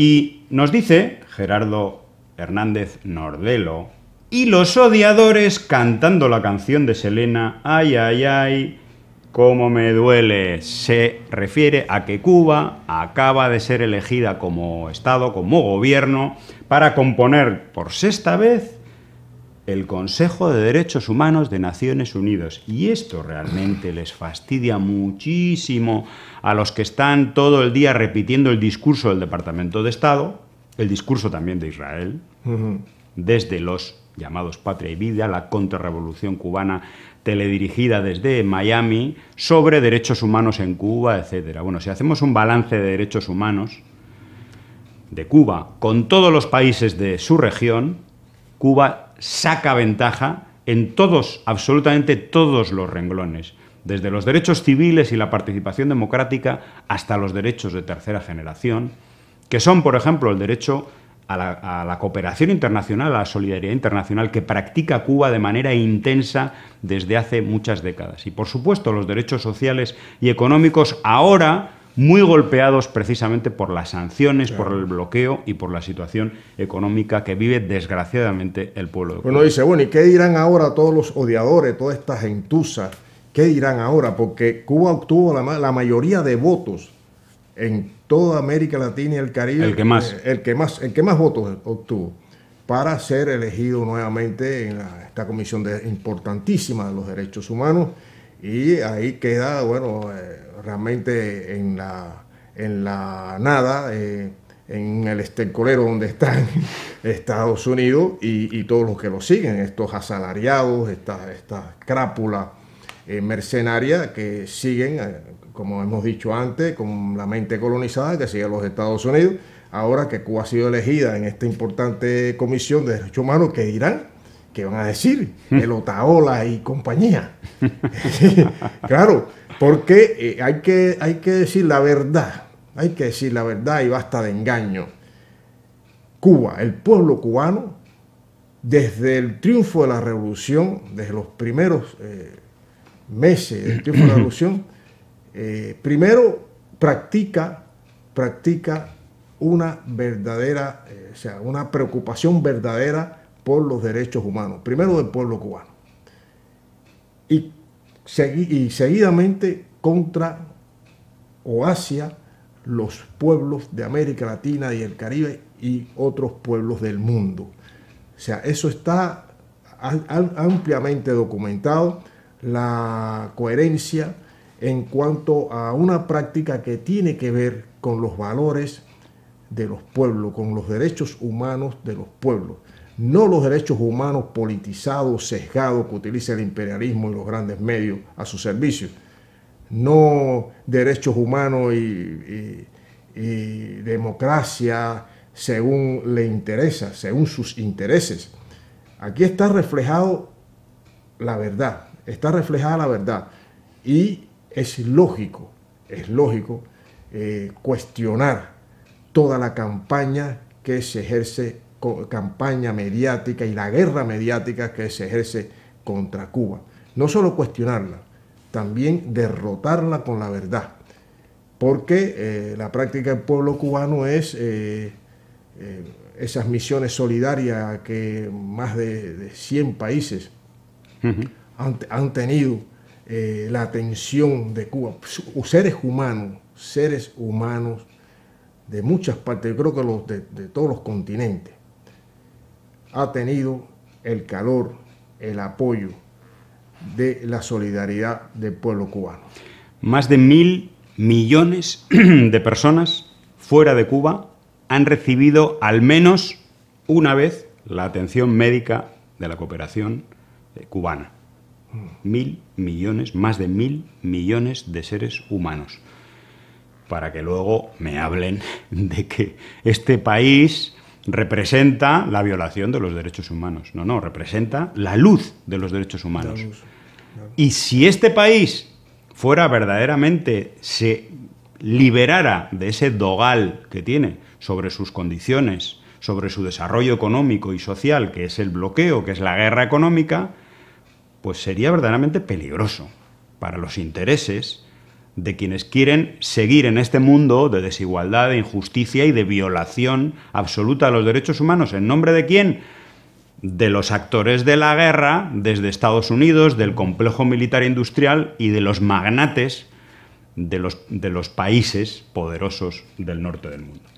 Y nos dice Gerardo Hernández Nordelo, y los odiadores cantando la canción de Selena, ay, ay, ay, cómo me duele, se refiere a que Cuba acaba de ser elegida como Estado, como gobierno, para componer por sexta vez el Consejo de Derechos Humanos de Naciones Unidas. Y esto realmente les fastidia muchísimo a los que están todo el día repitiendo el discurso del Departamento de Estado, el discurso también de Israel, desde los llamados Patria y Vida, la contrarrevolución cubana teledirigida desde Miami, sobre derechos humanos en Cuba, etc. Bueno, si hacemos un balance de derechos humanos de Cuba con todos los países de su región, Cuba saca ventaja en todos, absolutamente todos los renglones, desde los derechos civiles y la participación democrática hasta los derechos de tercera generación, que son, por ejemplo, el derecho a la, cooperación internacional, a la solidaridad internacional que practica Cuba de manera intensa desde hace muchas décadas. Y por supuesto los derechos sociales y económicos ahora muy golpeados precisamente por las sanciones, por el bloqueo y por la situación económica que vive desgraciadamente el pueblo de Cuba. Bueno, dice, bueno, ¿y qué dirán ahora todos los odiadores, toda esta gentuza? ¿Qué dirán ahora? Porque Cuba obtuvo la, mayoría de votos en toda América Latina y el Caribe. El que más. Eh, el que más, votos obtuvo para ser elegido nuevamente en esta comisión importantísima de los derechos humanos y ahí queda, bueno, eh, realmente en la, en la nada, eh, en el estercolero donde están Estados Unidos y, todos los que lo siguen, estos asalariados, esta, esta crápula eh, mercenaria que siguen, como hemos dicho antes, con la mente colonizada que sigue los Estados Unidos, ahora que Cuba ha sido elegida en esta importante comisión de derechos humanos que dirán ¿qué van a decir? El Otaola y compañía. claro, porque eh, hay, que, hay que decir la verdad, hay que decir la verdad y basta de engaño. Cuba, el pueblo cubano, desde el triunfo de la revolución, desde los primeros eh, meses del triunfo de la revolución, eh, primero practica, practica una verdadera, o sea, una preocupación verdadera por los derechos humanos, primero del pueblo cubano, y, seguidamente contra o hacia los pueblos de América Latina y el Caribe y otros pueblos del mundo. O sea, eso está ampliamente documentado, la coherencia en cuanto a una práctica que tiene que ver con los valores de los pueblos, con los derechos humanos de los pueblos no los derechos humanos politizados, sesgados que utiliza el imperialismo y los grandes medios a su servicio, no derechos humanos y, democracia según le interesa, según sus intereses. Aquí está reflejado la verdad, está reflejada la verdad y es lógico, es lógico eh, cuestionar toda la campaña que se ejerce campaña mediática y la guerra mediática que se ejerce contra Cuba. No solo cuestionarla, también derrotarla con la verdad, porque eh, la práctica del pueblo cubano es eh, eh, esas misiones solidarias que más de, 100 países han, tenido la atención de Cuba, seres humanos, seres humanos de muchas partes, creo que de todos los continentes ha tenido el calor, el apoyo de la solidaridad del pueblo cubano. Más de mil millones de personas fuera de Cuba han recibido al menos una vez la atención médica de la cooperación eh, cubana. Mil millones, más de mil millones de seres humanos. Para que luego me hablen de que este país representa la violación de los derechos humanos. No, no, representa la luz de los derechos humanos. Y si este país fuera verdaderamente, se liberara de ese dogal que tiene sobre sus condiciones, sobre su desarrollo económico y social, que es el bloqueo, que es la guerra económica, pues sería verdaderamente peligroso para los intereses de quienes quieren seguir en este mundo de desigualdad, de injusticia y de violación absoluta de los derechos humanos. ¿En nombre de quién? De los actores de la guerra, desde Estados Unidos, del complejo militar industrial y de los magnates de los, de los países poderosos del norte del mundo.